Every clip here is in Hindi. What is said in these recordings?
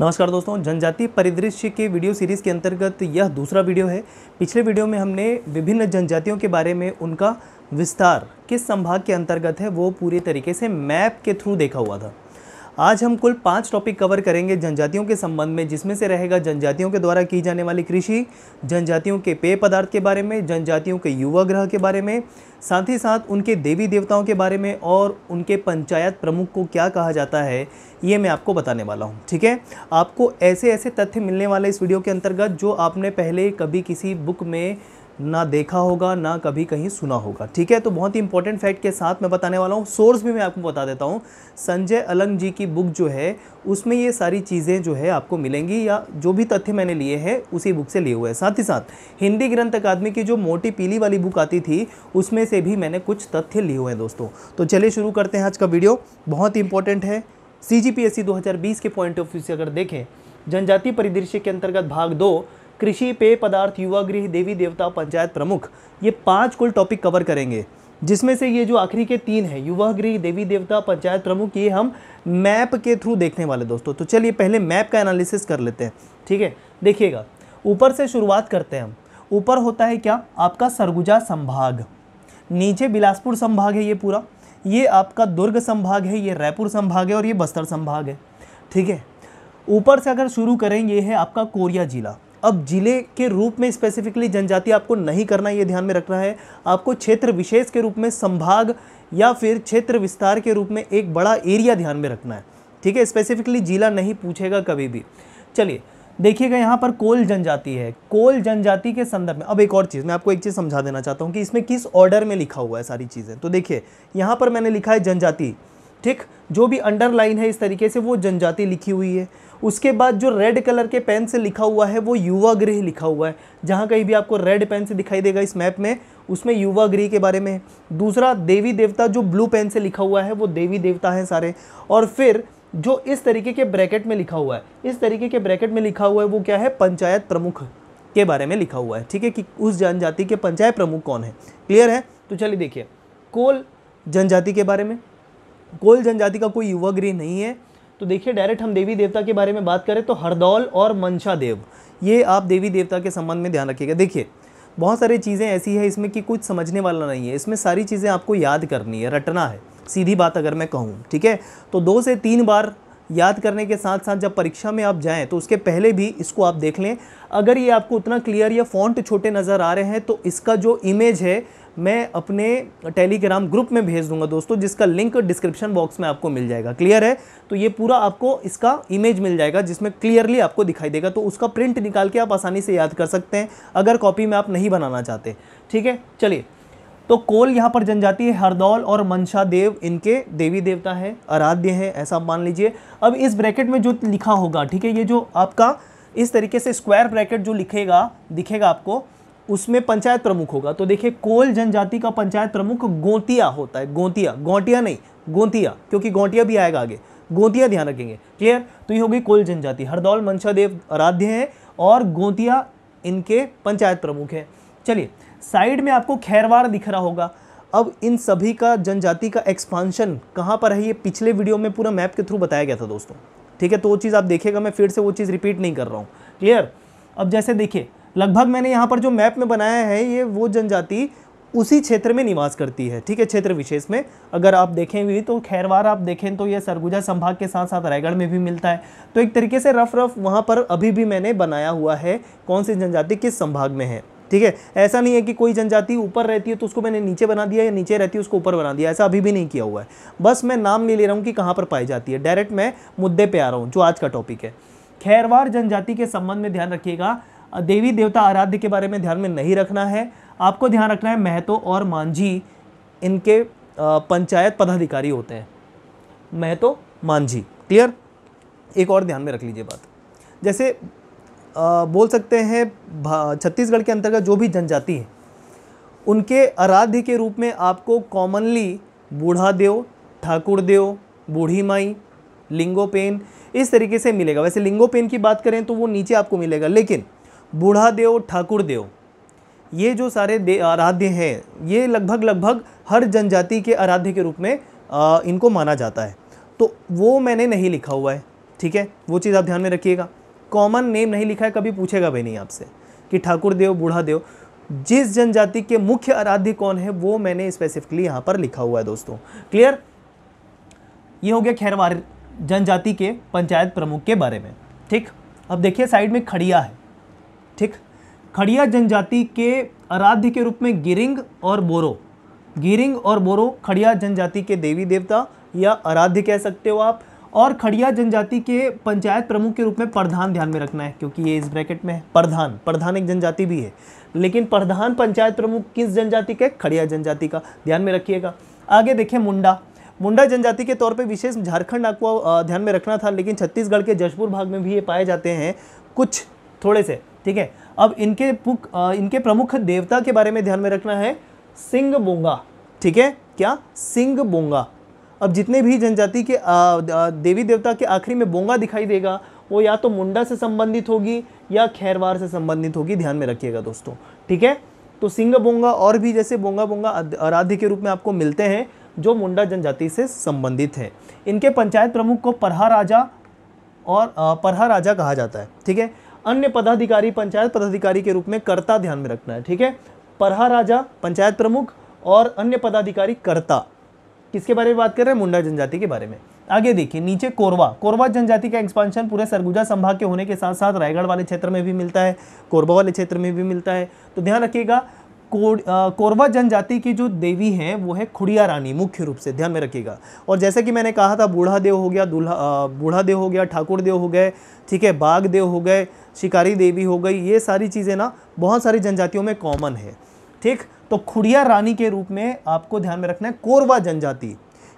नमस्कार दोस्तों जनजाति परिदृश्य के वीडियो सीरीज़ के अंतर्गत यह दूसरा वीडियो है पिछले वीडियो में हमने विभिन्न जनजातियों के बारे में उनका विस्तार किस संभाग के अंतर्गत है वो पूरे तरीके से मैप के थ्रू देखा हुआ था आज हम कुल पाँच टॉपिक कवर करेंगे जनजातियों के संबंध में जिसमें से रहेगा जनजातियों के द्वारा की जाने वाली कृषि जनजातियों के पेय पदार्थ के बारे में जनजातियों के युवा ग्रह के बारे में साथ ही साथ उनके देवी देवताओं के बारे में और उनके पंचायत प्रमुख को क्या कहा जाता है ये मैं आपको बताने वाला हूँ ठीक है आपको ऐसे ऐसे तथ्य मिलने वाले इस वीडियो के अंतर्गत जो आपने पहले कभी किसी बुक में ना देखा होगा ना कभी कहीं सुना होगा ठीक है तो बहुत ही इंपॉर्टेंट फैक्ट के साथ मैं बताने वाला हूँ सोर्स भी मैं आपको बता देता हूँ संजय अलंग जी की बुक जो है उसमें ये सारी चीज़ें जो है आपको मिलेंगी या जो भी तथ्य मैंने लिए हैं उसी बुक से लिए हुए हैं साथ ही साथ हिंदी ग्रंथ अकादमी की जो मोटी पीली वाली बुक आती थी उसमें से भी मैंने कुछ तथ्य लिए हुए हैं दोस्तों तो चलिए शुरू करते हैं आज का वीडियो बहुत ही इंपॉर्टेंट है सी जी पी एस सी दो हज़ार बीस के पॉइंट ऑफ व्यू से अगर देखें जनजाति परिदृश्य के अंतर्गत भाग दो कृषि पेय पदार्थ युवा गृह देवी देवता पंचायत प्रमुख ये पांच कुल टॉपिक कवर करेंगे जिसमें से ये जो आखिरी के तीन है युवा गृह देवी देवता पंचायत प्रमुख ये हम मैप के थ्रू देखने वाले दोस्तों तो चलिए पहले मैप का एनालिसिस कर लेते हैं ठीक है देखिएगा ऊपर से शुरुआत करते हैं हम ऊपर होता है क्या आपका सरगुजा संभाग नीचे बिलासपुर संभाग है ये पूरा ये आपका दुर्ग संभाग है ये रायपुर संभाग है और ये बस्तर संभाग है ठीक है ऊपर से अगर शुरू करें ये है आपका कोरिया जिला अब जिले के रूप में स्पेसिफिकली जनजाति आपको नहीं करना ये ध्यान में रखना है आपको क्षेत्र विशेष के रूप में संभाग या फिर क्षेत्र विस्तार के रूप में एक बड़ा एरिया ध्यान में रखना है ठीक है स्पेसिफिकली जिला नहीं पूछेगा कभी भी चलिए देखिएगा यहाँ पर कोल जनजाति है कोल जनजाति के संदर्भ में अब एक और चीज़ मैं आपको एक चीज़ समझा देना चाहता हूँ कि इसमें किस ऑर्डर में लिखा हुआ है सारी चीज़ें तो देखिए यहाँ पर मैंने लिखा है जनजाति ठीक जो भी अंडरलाइन है इस तरीके से वो जनजाति लिखी हुई है उसके बाद जो रेड कलर के पेन से लिखा हुआ है वो युवा गृह लिखा हुआ है जहाँ कहीं भी आपको रेड पेन से दिखाई देगा इस मैप में उसमें युवा गृह के बारे में दूसरा देवी देवता जो ब्लू पेन से लिखा हुआ है वो देवी देवता हैं सारे और फिर जो इस तरीके के ब्रैकेट में लिखा हुआ है इस तरीके के ब्रैकेट में लिखा हुआ है वो क्या है पंचायत प्रमुख के बारे में लिखा हुआ है ठीक है कि उस जनजाति के पंचायत प्रमुख कौन है क्लियर है तो चलिए देखिए कोल जनजाति के बारे में कोल जनजाति का कोई युवा गृह नहीं है तो देखिए डायरेक्ट हम देवी देवता के बारे में बात करें तो हरदौल और मंशा देव ये आप देवी देवता के संबंध में ध्यान रखिएगा देखिए बहुत सारी चीज़ें ऐसी है इसमें कि कुछ समझने वाला नहीं है इसमें सारी चीज़ें आपको याद करनी है रटना है सीधी बात अगर मैं कहूँ ठीक है तो दो से तीन बार याद करने के साथ साथ जब परीक्षा में आप जाएं तो उसके पहले भी इसको आप देख लें अगर ये आपको उतना क्लियर या फॉन्ट छोटे नज़र आ रहे हैं तो इसका जो इमेज है मैं अपने टेलीग्राम ग्रुप में भेज दूंगा दोस्तों जिसका लिंक डिस्क्रिप्शन बॉक्स में आपको मिल जाएगा क्लियर है तो ये पूरा आपको इसका इमेज मिल जाएगा जिसमें क्लियरली आपको दिखाई देगा तो उसका प्रिंट निकाल के आप आसानी से याद कर सकते हैं अगर कॉपी में आप नहीं बनाना चाहते ठीक है चलिए तो कोल यहाँ पर जनजाति है हरदौल और मनसा देव इनके देवी देवता है आराध्य है ऐसा आप मान लीजिए अब इस ब्रैकेट में जो लिखा होगा ठीक है ये जो आपका इस तरीके से स्क्वायर ब्रैकेट जो लिखेगा दिखेगा आपको उसमें पंचायत प्रमुख होगा तो देखिए कोल जनजाति का पंचायत प्रमुख गोतिया होता है गोतिया गोटिया नहीं गोतिया क्योंकि गोटिया भी आएगा आगे गोतिया ध्यान रखेंगे क्लियर तो ये होगी कोल जनजाति हरदौल मनशा देव आराध्य है और गोतिया इनके पंचायत प्रमुख हैं चलिए साइड में आपको खैरवाड़ दिख रहा होगा अब इन सभी का जनजाति का एक्सपांशन कहाँ पर है ये पिछले वीडियो में पूरा मैप के थ्रू बताया गया था दोस्तों ठीक है तो वो चीज़ आप देखिएगा मैं फिर से वो चीज़ रिपीट नहीं कर रहा हूँ क्लियर अब जैसे देखिए लगभग मैंने यहाँ पर जो मैप में बनाया है ये वो जनजाति उसी क्षेत्र में निवास करती है ठीक है क्षेत्र विशेष में अगर आप देखें भी तो खैरवार आप देखें तो ये सरगुजा संभाग के साथ साथ रायगढ़ में भी मिलता है तो एक तरीके से रफ रफ वहाँ पर अभी भी मैंने बनाया हुआ है कौन सी जनजाति किस संभाग में है ठीक है ऐसा नहीं है कि कोई जनजाति ऊपर रहती है तो उसको मैंने नीचे बना दिया या नीचे रहती है उसको ऊपर बना दिया ऐसा अभी भी नहीं किया हुआ है बस मैं नाम नहीं ले रहा हूँ कि कहाँ पर पाई जाती है डायरेक्ट मैं मुद्दे पर आ रहा हूँ जो आज का टॉपिक है खैरवार जनजाति के संबंध में ध्यान रखिएगा देवी देवता आराध्य के बारे में ध्यान में नहीं रखना है आपको ध्यान रखना है महतो और मांझी इनके पंचायत पदाधिकारी होते हैं महतो मांझी क्लियर एक और ध्यान में रख लीजिए बात जैसे बोल सकते हैं छत्तीसगढ़ के अंतर्गत जो भी जनजाति है उनके आराध्य के रूप में आपको कॉमनली बूढ़ा देव ठाकुर देव बूढ़ी माई लिंगोपेन इस तरीके से मिलेगा वैसे लिंगोपेन की बात करें तो वो नीचे आपको मिलेगा लेकिन बूढ़ा देव ठाकुर देव ये जो सारे दे आराध्य हैं ये लगभग लगभग हर जनजाति के आराध्य के रूप में आ, इनको माना जाता है तो वो मैंने नहीं लिखा हुआ है ठीक है वो चीज़ आप ध्यान में रखिएगा कॉमन नेम नहीं लिखा है कभी पूछेगा भी नहीं आपसे कि ठाकुर देव बूढ़ा देव जिस जनजाति के मुख्य आराध्य कौन है वो मैंने स्पेसिफिकली यहाँ पर लिखा हुआ है दोस्तों क्लियर ये हो गया खैरवार जनजाति के पंचायत प्रमुख के बारे में ठीक अब देखिए साइड में खड़िया है ठीक खड़िया जनजाति के आराध्य के रूप में गिरिंग और बोरो गिरिंग और बोरो खड़िया जनजाति के देवी देवता या आराध्य कह सकते हो आप और खड़िया जनजाति के पंचायत प्रमुख के रूप में प्रधान ध्यान में रखना है क्योंकि ये इस ब्रैकेट में है प्रधान प्रधान एक जनजाति भी है लेकिन प्रधान पंचायत प्रमुख किस जनजाति के खड़िया जनजाति का ध्यान में रखिएगा आगे देखें मुंडा मुंडा जनजाति के तौर पे विशेष झारखंड आपको ध्यान में रखना था लेकिन छत्तीसगढ़ के जशपुर भाग में भी ये पाए जाते हैं कुछ थोड़े से ठीक है अब इनके इनके प्रमुख देवता के बारे में ध्यान में रखना है सिंह बोंगा ठीक है क्या सिंह बोंगा अब जितने भी जनजाति के देवी देवता के आखिरी में बोंगा दिखाई देगा वो या तो मुंडा से संबंधित होगी या खैरवार से संबंधित होगी ध्यान में रखिएगा दोस्तों ठीक है तो सिंह बोंगा और भी जैसे बोंगा बोंगा आराध्य के रूप में आपको मिलते हैं जो मुंडा जनजाति से संबंधित है इनके पंचायत प्रमुख को परहा राजा और परहा राजा कहा जाता है ठीक है अन्य पदाधिकारी पंचायत पदाधिकारी के रूप में कर्ता ध्यान में रखना है ठीक है परहा राजा पंचायत प्रमुख और अन्य पदाधिकारी कर्ता किसके बारे में बात कर रहे हैं मुंडा जनजाति के बारे में आगे देखिए नीचे कोरवा कोरवा जनजाति का एक्सपांशन पूरे सरगुजा संभाग के होने के साथ साथ रायगढ़ वाले क्षेत्र में भी मिलता है कोरबा वाले क्षेत्र में भी मिलता है तो ध्यान रखिएगा कोरवा जनजाति की जो देवी हैं वो है खुड़िया रानी मुख्य रूप से ध्यान में रखिएगा और जैसे कि मैंने कहा था बूढ़ा देव हो गया दूल्हा बूढ़ा देव हो गया ठाकुर देव हो गए ठीक है बाघ देव हो गए शिकारी देवी हो गई ये सारी चीज़ें ना बहुत सारी जनजातियों में कॉमन है ठीक तो खुड़िया रानी के रूप में आपको ध्यान में रखना है कोरवा जनजाति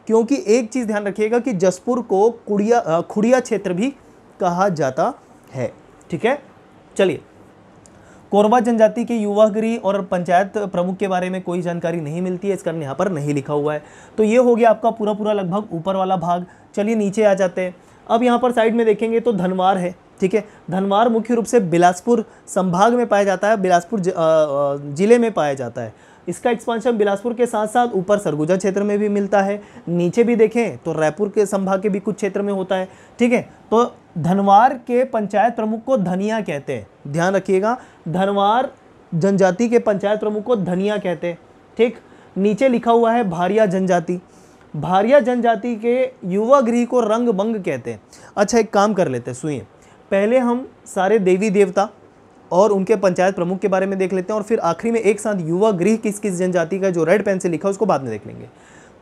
क्योंकि एक चीज़ ध्यान रखिएगा कि जसपुर को कुड़िया खुड़िया क्षेत्र भी कहा जाता है ठीक है चलिए कोरबा जनजाति के युवा गृह और पंचायत प्रमुख के बारे में कोई जानकारी नहीं मिलती है इस कारण यहाँ पर नहीं लिखा हुआ है तो ये हो गया आपका पूरा पूरा लगभग ऊपर वाला भाग चलिए नीचे आ जाते हैं अब यहाँ पर साइड में देखेंगे तो धनवार है ठीक है धनवार मुख्य रूप से बिलासपुर संभाग में पाया जाता है बिलासपुर जिले में पाया जाता है इसका एक्सपांशन बिलासपुर के साथ साथ ऊपर सरगुजा क्षेत्र में भी मिलता है नीचे भी देखें तो रायपुर के संभाग के भी कुछ क्षेत्र में होता है ठीक है तो धनवार के पंचायत प्रमुख को धनिया कहते हैं ध्यान रखिएगा धनवार जनजाति के पंचायत प्रमुख को धनिया कहते हैं ठीक नीचे लिखा हुआ है भारिया जनजाति भारिया जनजाति के युवा गृह को रंग बंग कहते हैं अच्छा एक काम कर लेते हैं सुनिए पहले हम सारे देवी देवता और उनके पंचायत प्रमुख के बारे में देख लेते हैं और फिर आखिरी में एक साथ युवा गृह किस किस जनजाति का जो रेड पेन से लिखा है उसको बाद में देख लेंगे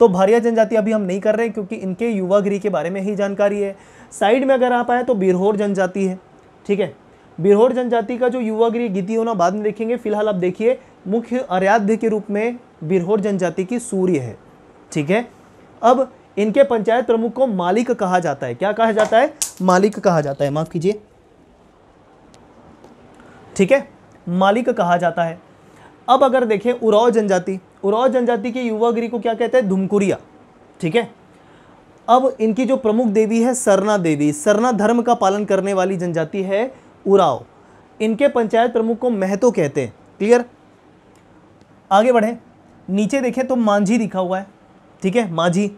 तो भारिया जनजाति अभी हम नहीं कर रहे क्योंकि इनके युवा गृह के बारे में ही जानकारी है साइड में अगर आप आए तो बिरहोर जनजाति है ठीक है बिरहोर जनजाति का जो युवा गृह गीति होना बाद में देखेंगे फिलहाल आप देखिए मुख्य आराध्य के रूप में बिरहोर जनजाति की सूर्य है ठीक है अब इनके पंचायत प्रमुख को मालिक कहा जाता है क्या कहा जाता है मालिक कहा जाता है माफ कीजिए ठीक है मालिक कहा जाता है अब अगर देखें उराव जनजाति उराव जनजाति के गिरी को क्या कहते हैं धुमकुरिया ठीक है अब इनकी जो प्रमुख देवी है सरना देवी सरना धर्म का पालन करने वाली जनजाति है उराव इनके पंचायत प्रमुख को महतो कहते हैं क्लियर आगे बढ़े नीचे देखें तो मांझी लिखा हुआ है ठीक है मांझी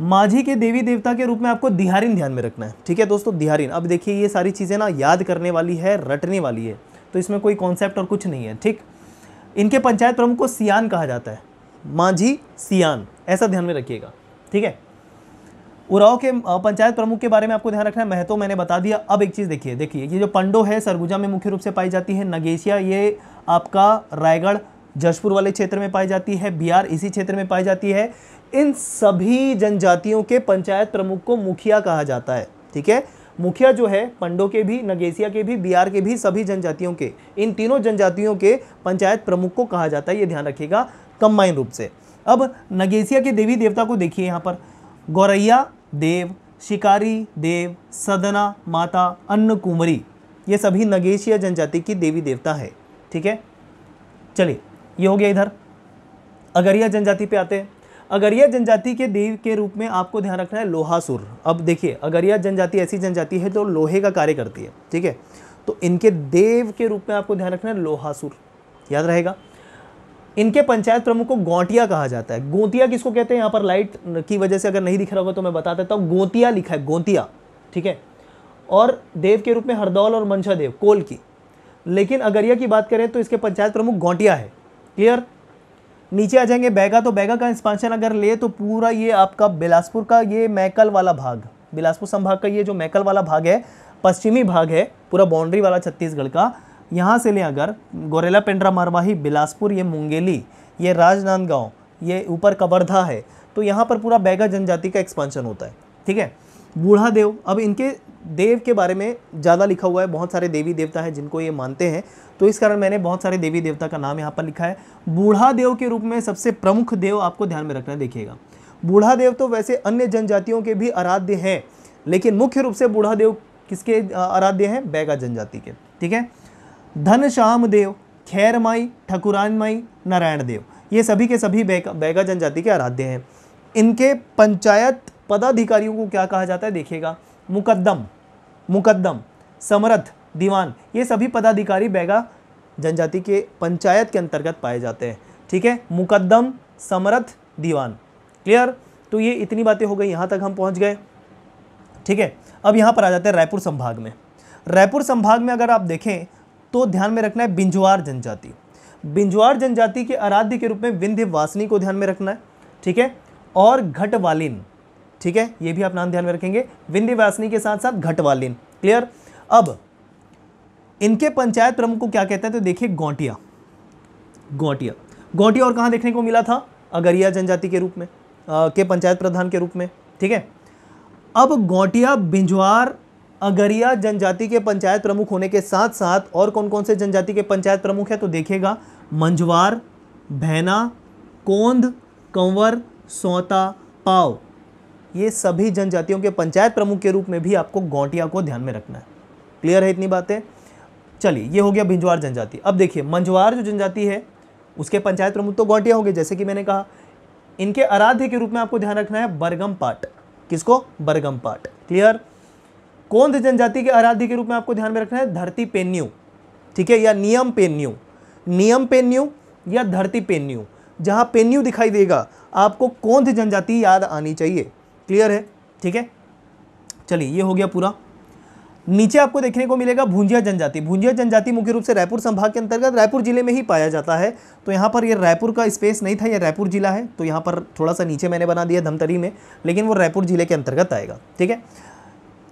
माझी के देवी देवता के रूप में आपको दिहारिन ध्यान में रखना है ठीक है दोस्तों दिहारिन अब देखिए ये सारी चीज़ें ना याद करने वाली है रटने वाली है तो इसमें कोई कॉन्सेप्ट और कुछ नहीं है ठीक इनके पंचायत प्रमुख को सियान कहा जाता है माझी सियान ऐसा ध्यान में रखिएगा ठीक है उराव के पंचायत प्रमुख के बारे में आपको ध्यान रखना है महतो मैंने बता दिया अब एक चीज़ देखिए देखिए ये जो पंडो है सरगुजा में मुख्य रूप से पाई जाती है नगेशिया ये आपका रायगढ़ जशपुर वाले क्षेत्र में पाई जाती है बिहार इसी क्षेत्र में पाई जाती है इन सभी जनजातियों के पंचायत प्रमुख को मुखिया कहा जाता है ठीक है मुखिया जो है पंडो के भी नगेसिया के भी बिहार के भी सभी जनजातियों के इन तीनों जनजातियों के पंचायत प्रमुख को कहा जाता है ये ध्यान रखिएगा कंबाइन रूप से अब नगेसिया के देवी देवता को देखिए यहाँ पर गौरैया देव शिकारी देव सदना माता अन्न कुंवरी ये सभी नगेशिया जनजाति की देवी देवता है ठीक है चलिए ये हो गया इधर अगरिया जनजाति पे आते हैं अगरिया जनजाति के देव के रूप में आपको ध्यान रखना है लोहासुर अब देखिए अगरिया जनजाति ऐसी जनजाति है जो लोहे का कार्य करती है ठीक है तो इनके देव के रूप में आपको ध्यान रखना है लोहासुर याद रहेगा इनके पंचायत प्रमुख को गौटिया कहा जाता है गोतिया किसको कहते हैं यहाँ पर लाइट की वजह से अगर नहीं दिख रहा होगा तो मैं बता देता हूँ गोतिया लिखा है गोतिया ठीक है और देव के रूप में हरदौल और मंशा देव कोल की लेकिन अगरिया की बात करें तो इसके पंचायत प्रमुख गौटिया है क्लियर नीचे आ जाएंगे बैगा तो बैगा का एक्सपांशन अगर ले तो पूरा ये आपका बिलासपुर का ये मैकल वाला भाग बिलासपुर संभाग का ये जो मैकल वाला भाग है पश्चिमी भाग है पूरा बाउंड्री वाला छत्तीसगढ़ का यहाँ से लें अगर गोरेला पेंड्रा मारवाही बिलासपुर ये मुंगेली ये राजनांदगांव ये ऊपर कवर्धा है तो यहाँ पर पूरा बैगा जनजाति का एक्सपांशन होता है ठीक है बूढ़ा देव अब इनके देव के बारे में ज़्यादा लिखा हुआ है बहुत सारे देवी देवता हैं जिनको ये मानते हैं तो इस कारण मैंने बहुत सारे देवी देवता का नाम यहाँ पर लिखा है बूढ़ा देव के रूप में सबसे प्रमुख देव आपको ध्यान में रखना देखिएगा बूढ़ा देव तो वैसे अन्य जनजातियों के भी आराध्य हैं लेकिन मुख्य रूप से बूढ़ा देव किसके आराध्य हैं बैगा जनजाति के ठीक है धन श्याम देव खैर माई ठकुरान माई नारायण देव ये सभी के सभी बैगा बैगा जनजाति के आराध्य हैं इनके पंचायत पदाधिकारियों को क्या कहा जाता है देखिएगा मुकदम मुकदम समरथ दीवान ये सभी पदाधिकारी बैगा जनजाति के पंचायत के अंतर्गत पाए जाते हैं ठीक है मुकदम समरथ दीवान क्लियर तो ये इतनी बातें हो गई यहाँ तक हम पहुँच गए ठीक है अब यहाँ पर आ जाते हैं रायपुर संभाग में रायपुर संभाग में अगर आप देखें तो ध्यान में रखना है बिंजवार जनजाति बिंजवार जनजाति के आराध्य के रूप में विंध्य वासनी को ध्यान में रखना है ठीक है और घटवालिन ठीक है ये भी आप नाम ध्यान में रखेंगे विंध्य वासनी के साथ साथ घटवालिन क्लियर अब इनके पंचायत प्रमुख को क्या कहता है तो देखिए गौटिया गौटिया गौटिया और कहाँ देखने को मिला था अगरिया जनजाति के रूप में आ, के पंचायत प्रधान के रूप में ठीक है अब गौटिया बिंजवार अगरिया जनजाति के पंचायत प्रमुख होने के साथ साथ और कौन कौन से जनजाति के पंचायत प्रमुख है तो देखिएगा मंझवार भैना कोंद कंवर सौता पाव ये सभी जनजातियों के पंचायत प्रमुख के रूप में भी आपको गौटिया को ध्यान में रखना है क्लियर है इतनी बातें चलिए ये हो गया भिंजवार जनजाति अब देखिए मंझवार जो जनजाति है उसके पंचायत प्रमुख तो गौटिया हो गए जैसे कि मैंने कहा इनके आराध्य के रूप में आपको ध्यान रखना है बरगम पाट किसको बरगम पाट क्लियर कौन जनजाति के आराध्य के रूप में आपको ध्यान में रखना है धरती पेन्यू ठीक है या नियम पेन्यू नियम पेन्यू या धरती पेन्यू जहां पेन्यू दिखाई देगा आपको कौन जनजाति याद आनी चाहिए क्लियर है ठीक है चलिए ये हो गया पूरा नीचे आपको देखने को मिलेगा भूंजिया जनजाति भूंजिया जनजाति मुख्य रूप से रायपुर संभाग के अंतर्गत रायपुर जिले में ही पाया जाता है तो यहाँ पर ये रायपुर का स्पेस नहीं था यह रायपुर जिला है तो यहाँ पर थोड़ा सा नीचे मैंने बना दिया धमतरी में लेकिन वो रायपुर जिले के अंतर्गत आएगा ठीक है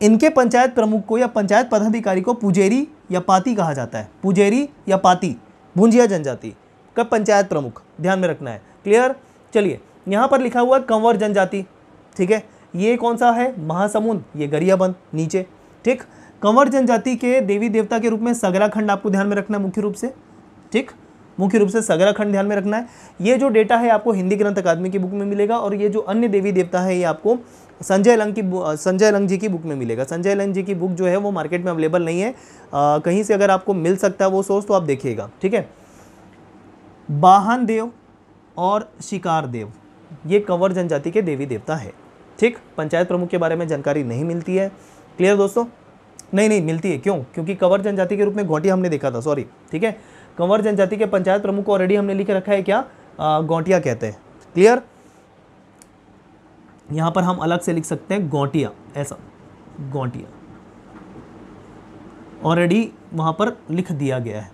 इनके पंचायत प्रमुख को या पंचायत पदाधिकारी को पुजेरी या पाती कहा जाता है पुजेरी या पाती भूंजिया जनजाति का पंचायत प्रमुख ध्यान में रखना है क्लियर चलिए यहाँ पर लिखा हुआ कंवर जनजाति ठीक है ये कौन सा है महासमुंद ये गरियाबंद नीचे ठीक कंवर जनजाति के देवी देवता के रूप में सगरा खंड आपको ध्यान में रखना है मुख्य रूप से ठीक मुख्य रूप से सगरा खंड ध्यान में रखना है ये जो डेटा है आपको हिंदी ग्रंथ अकादमी की बुक में मिलेगा और ये जो अन्य देवी देवता है ये आपको संजय लंग की संजय लंग जी की बुक में मिलेगा संजय लंग जी की बुक जो है वो मार्केट में अवेलेबल नहीं है आ, कहीं से अगर आपको मिल सकता है वो सोर्स तो आप देखिएगा ठीक है बाहन देव और शिकार देव ये कंवर जनजाति के देवी देवता है ठीक पंचायत प्रमुख के बारे में जानकारी नहीं मिलती है क्लियर दोस्तों नहीं नहीं मिलती है क्यों क्योंकि कंवर जनजाति के रूप में घोटिया हमने देखा था सॉरी ठीक है कंवर जनजाति के पंचायत प्रमुख को ऑलरेडी हमने लिख रखा है क्या गौटिया कहते हैं क्लियर यहां पर हम अलग से लिख सकते हैं गौटिया ऐसा गौटिया ऑलरेडी वहां पर लिख दिया गया है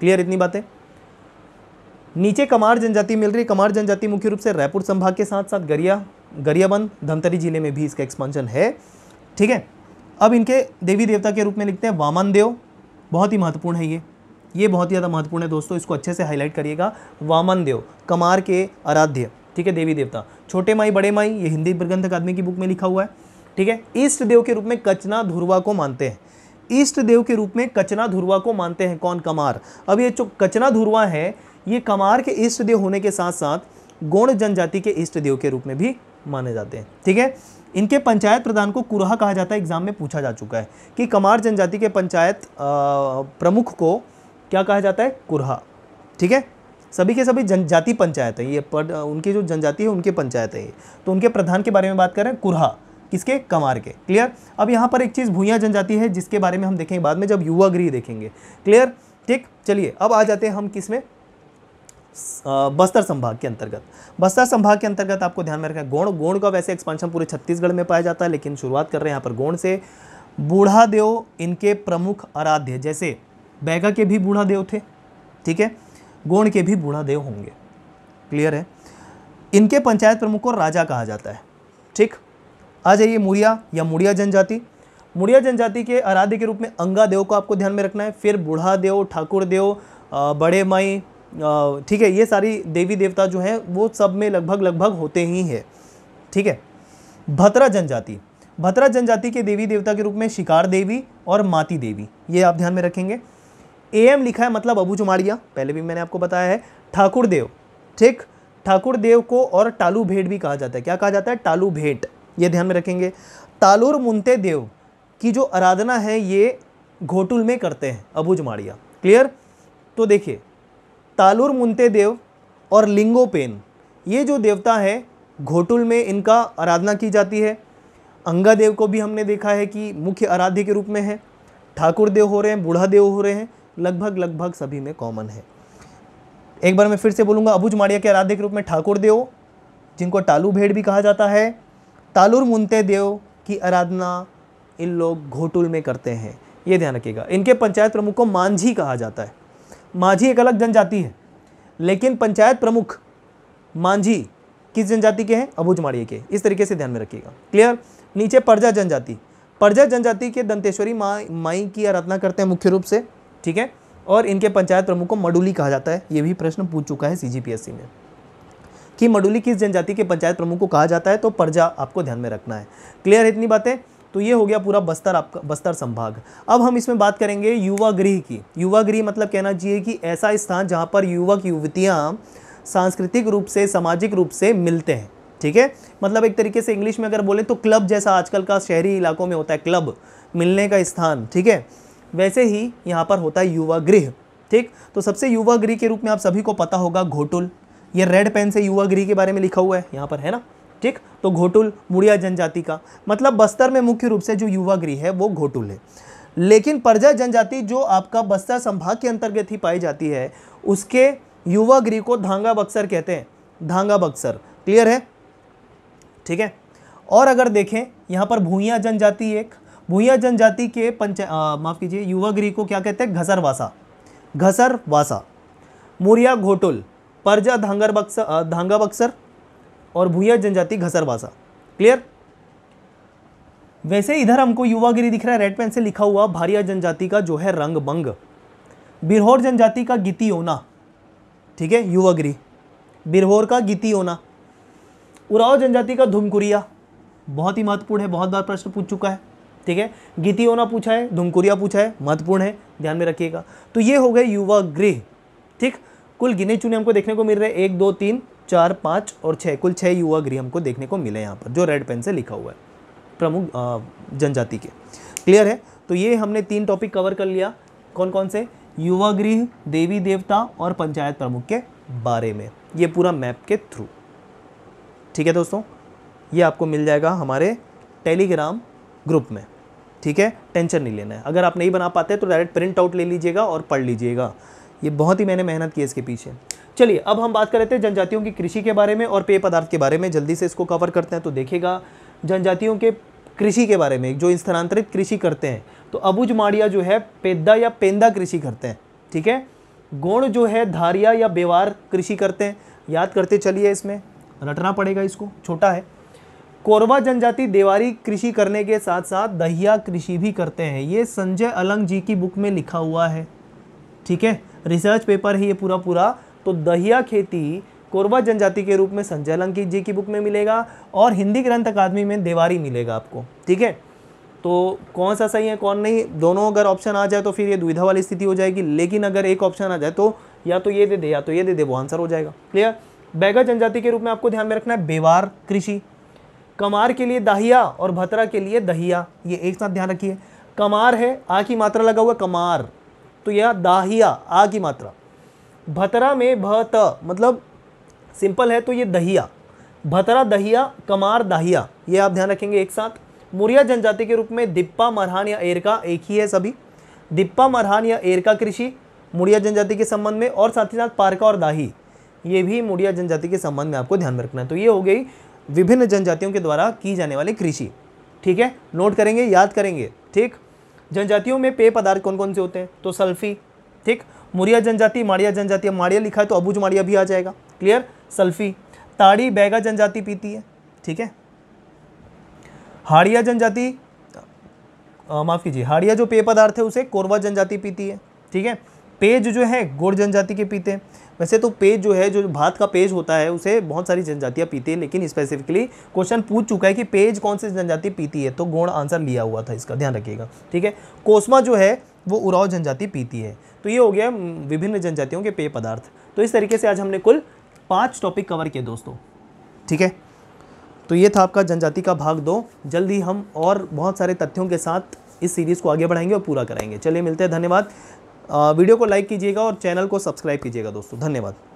क्लियर इतनी बातें नीचे कमार जनजाति मिल रही कमार जनजाति मुख्य रूप से रायपुर संभाग के साथ साथ गरिया गरियाबंद धमतरी जिले में भी इसका एक्सपांशन है ठीक है अब इनके देवी देवता के रूप में लिखते हैं वामन देव बहुत ही महत्वपूर्ण है ये ये बहुत ही ज़्यादा महत्वपूर्ण है दोस्तों इसको अच्छे से हाईलाइट करिएगा वामन देव कमार के आराध्य ठीक है देवी देवता छोटे माई बड़े माई ये हिंदी ग्रंथ अकादमी की बुक में लिखा हुआ है ठीक है ईष्ट देव के रूप में कचना धुरवा को मानते हैं ईष्ट देव के रूप में कचना धुरवा को मानते हैं कौन कमार अब ये जो कचना धुरवा है ये कमार के ईष्ट देव होने के साथ साथ गौण जनजाति के ईष्ट देव के रूप में भी माने जाते हैं ठीक है इनके पंचायत प्रधान को कुरहा कहा जाता है एग्जाम में पूछा जा चुका है कि कमार जनजाति के पंचायत प्रमुख को क्या कहा जाता है कुरहा ठीक है सभी के सभी जनजाति पंचायत है ये पर उनकी जो जनजाति है उनके पंचायत है तो उनके प्रधान के बारे में बात कर रहे हैं कुरहा किसके कमार के क्लियर अब यहाँ पर एक चीज़ भूया जनजाति है जिसके बारे में हम देखेंगे बाद में जब युवा गृह देखेंगे क्लियर ठीक चलिए अब आ जाते हैं हम किस में बस्तर संभाग के अंतर्गत बस्तर संभाग के अंतर्गत आपको ध्यान में रखना गोण गोण का वैसे एक्सपांशन पूरे छत्तीसगढ़ में पाया जाता है लेकिन शुरुआत कर रहे हैं यहाँ पर गोण से बूढ़ा देव इनके प्रमुख आराध्य जैसे बैगा के भी बूढ़ा देव थे ठीक है गोण के भी बूढ़ा देव होंगे क्लियर है इनके पंचायत प्रमुख को राजा कहा जाता है ठीक आ जाइए मुड़िया या मुड़िया जनजाति मुड़िया जनजाति के आराध्य के रूप में अंगा देव को आपको ध्यान में रखना है फिर बूढ़ा देव ठाकुर देव बड़े माई ठीक है ये सारी देवी देवता जो हैं वो सब में लगभग लगभग होते ही हैं ठीक है भतरा जनजाति भतरा जनजाति के देवी देवता के रूप में शिकार देवी और माती देवी ये आप ध्यान में रखेंगे एम लिखा है मतलब अबू चुमाड़िया पहले भी मैंने आपको बताया है ठाकुर देव ठीक ठाकुर देव को और टालू भेंट भी कहा जाता है क्या कहा जाता है टालू भेंट ये ध्यान में रखेंगे तालुर मुंते देव की जो आराधना है ये घोटुल में करते हैं अबू चुमाड़िया क्लियर तो देखिए तालुर मुंते देव और लिंगोपेन ये जो देवता है घोटुल में इनका आराधना की जाती है अंगा देव को भी हमने देखा है कि मुख्य आराध्य के रूप में है ठाकुर देव हो रहे हैं बूढ़ा देव हो रहे हैं लगभग लगभग सभी में कॉमन है एक बार मैं फिर से बोलूँगा अबुज माड़िया के आराध्य के रूप में ठाकुर देव जिनको टालू भेड़ भी कहा जाता है तालुर मुंते देव की आराधना इन लोग घोटुल में करते हैं ये ध्यान रखिएगा इनके पंचायत प्रमुख को मांझी कहा जाता है माझी एक अलग जनजाति है लेकिन पंचायत प्रमुख मांझी किस जनजाति के हैं अबूझ माड़ी के इस तरीके से ध्यान में रखिएगा क्लियर नीचे परजा जनजाति परजा जनजाति के दंतेश्वरी मा माई की आराधना करते हैं मुख्य रूप से ठीक है और इनके पंचायत प्रमुख को मडुली कहा जाता है ये भी प्रश्न पूछ चुका है सीजीपीएससी में कि मडुली किस जनजाति के पंचायत प्रमुख को कहा जाता है तो परजा आपको ध्यान में रखना है क्लियर इतनी बातें तो ये हो गया पूरा बस्तर आपका बस्तर संभाग अब हम इसमें बात करेंगे युवा गृह की युवा गृह मतलब कहना चाहिए कि ऐसा स्थान जहाँ पर युवक युवतियाँ सांस्कृतिक रूप से सामाजिक रूप से मिलते हैं ठीक है मतलब एक तरीके से इंग्लिश में अगर बोले तो क्लब जैसा आजकल का शहरी इलाकों में होता है क्लब मिलने का स्थान ठीक है वैसे ही यहाँ पर होता है युवा गृह ठीक तो सबसे युवा गृह के रूप में आप सभी को पता होगा घोटुल ये रेड पेन से युवा गृह के बारे में लिखा हुआ है यहाँ पर है ना ठीक तो घोटुल मुड़िया जनजाति का मतलब बस्तर में मुख्य रूप से जो युवा गृह है वो घोटुल है लेकिन परजा जनजाति जो आपका बस्तर संभाग के अंतर्गत ही पाई जाती है उसके युवा गृह को धांगा बक्सर कहते हैं धांगा बक्सर क्लियर है ठीक है और अगर देखें यहाँ पर भूया जनजाति एक भूया जनजाति के पंच माफ़ कीजिए गृह को क्या कहते हैं घसरवासा घसरवासा मुरिया घोटुल परजा धांगर बक्सर धांगा बक्सर और भूया जनजाति घसर भाषा क्लियर वैसे इधर हमको युवागिरी दिख रहा है रेड पेन से लिखा हुआ भारिया जनजाति का जो है रंग बंग बिरहोर जनजाति का गीति होना ठीक है युवागिरी बिरहोर का गीति होना उराव जनजाति का धुमकुरिया बहुत ही महत्वपूर्ण है बहुत बार प्रश्न पूछ चुका है ठीक है गीति होना पूछा है धुमकुरिया पूछा है महत्वपूर्ण है ध्यान में रखिएगा तो ये हो गए युवा गृह ठीक कुल गिने चुने हमको देखने को मिल रहे हैं एक दो तीन चार पाँच और छः कुल छः युवा गृह हमको देखने को मिले यहाँ पर जो रेड पेन से लिखा हुआ है प्रमुख जनजाति के क्लियर है तो ये हमने तीन टॉपिक कवर कर लिया कौन कौन से युवा गृह देवी देवता और पंचायत प्रमुख के बारे में ये पूरा मैप के थ्रू ठीक है दोस्तों ये आपको मिल जाएगा हमारे टेलीग्राम ग्रुप में ठीक है टेंशन नहीं लेना है अगर आप नहीं बना पाते तो डायरेक्ट प्रिंट आउट ले लीजिएगा और पढ़ लीजिएगा ये बहुत ही मैंने मेहनत की है इसके पीछे चलिए अब हम बात कर रहे थे जनजातियों की कृषि के बारे में और पेय पदार्थ के बारे में जल्दी से इसको कवर करते हैं तो देखेगा जनजातियों के कृषि के बारे में जो स्थानांतरित कृषि करते हैं तो अबुज माड़िया जो है पेद्दा या पेंदा कृषि करते हैं ठीक है गोण जो है धारिया या बेवार कृषि करते हैं याद करते चलिए इसमें रटना पड़ेगा इसको छोटा है कोरवा जनजाति देवारी कृषि करने के साथ साथ दहिया कृषि भी करते हैं ये संजय अलंग जी की बुक में लिखा हुआ है ठीक है रिसर्च पेपर ही ये पूरा पूरा तो दहिया खेती कोरबा जनजाति के रूप में संजय लंकित जी की बुक में मिलेगा और हिंदी ग्रंथ अकादमी में देवारी मिलेगा आपको ठीक है तो कौन सा सही है कौन नहीं दोनों अगर ऑप्शन आ जाए तो फिर ये दुविधा वाली स्थिति हो जाएगी लेकिन अगर एक ऑप्शन आ जाए तो या तो ये दे दे या तो ये दे दे वो आंसर हो जाएगा क्लियर बैगा जनजाति के रूप में आपको ध्यान में रखना है बेवार कृषि कमार के लिए दाहिया और भतरा के लिए दहिया ये एक साथ ध्यान रखिए कमार है आ की मात्रा लगा हुआ कमार तो यह दाहिया आ की मात्रा भतरा में भत मतलब सिंपल है तो ये दहिया भतरा दहिया कमार दाहिया ये आप ध्यान रखेंगे एक साथ मुरिया जनजाति के रूप में दिप्पा मरहान या एरका एक ही है सभी दिप्पा मरहान या एरका कृषि मुड़िया जनजाति के संबंध में और साथ ही साथ पारका और दाही ये भी मुड़िया जनजाति के संबंध में आपको ध्यान में रखना है तो ये हो गई विभिन्न जनजातियों के द्वारा की जाने वाली कृषि ठीक है नोट करेंगे याद करेंगे ठीक जनजातियों में पेय पदार्थ कौन कौन से होते हैं तो सल्फी ठीक मुरिया जनजाति माड़िया जनजाति अब माड़िया लिखा है तो अबूज माड़िया भी आ जाएगा क्लियर सल्फी ताड़ी बैगा जनजाति पीती है ठीक है हाड़िया जनजाति माफ़ कीजिए हाड़िया जो पेय पदार्थ है उसे कोरवा जनजाति पीती है ठीक है पेज जो है गोड़ जनजाति के पीते हैं वैसे तो पेज जो है जो भात का पेज होता है उसे बहुत सारी जनजातियाँ पीती है लेकिन स्पेसिफिकली क्वेश्चन पूछ चुका है कि पेज कौन सी जनजाति पीती है तो गोड़ आंसर लिया हुआ था इसका ध्यान रखिएगा ठीक है कोसमा जो है वो उराव जनजाति पीती है तो ये हो गया विभिन्न जनजातियों के पेय पदार्थ तो इस तरीके से आज हमने कुल पाँच टॉपिक कवर किए दोस्तों ठीक है तो ये था आपका जनजाति का भाग दो जल्द ही हम और बहुत सारे तथ्यों के साथ इस सीरीज़ को आगे बढ़ाएंगे और पूरा कराएंगे चलिए मिलते हैं धन्यवाद वीडियो को लाइक कीजिएगा और चैनल को सब्सक्राइब कीजिएगा दोस्तों धन्यवाद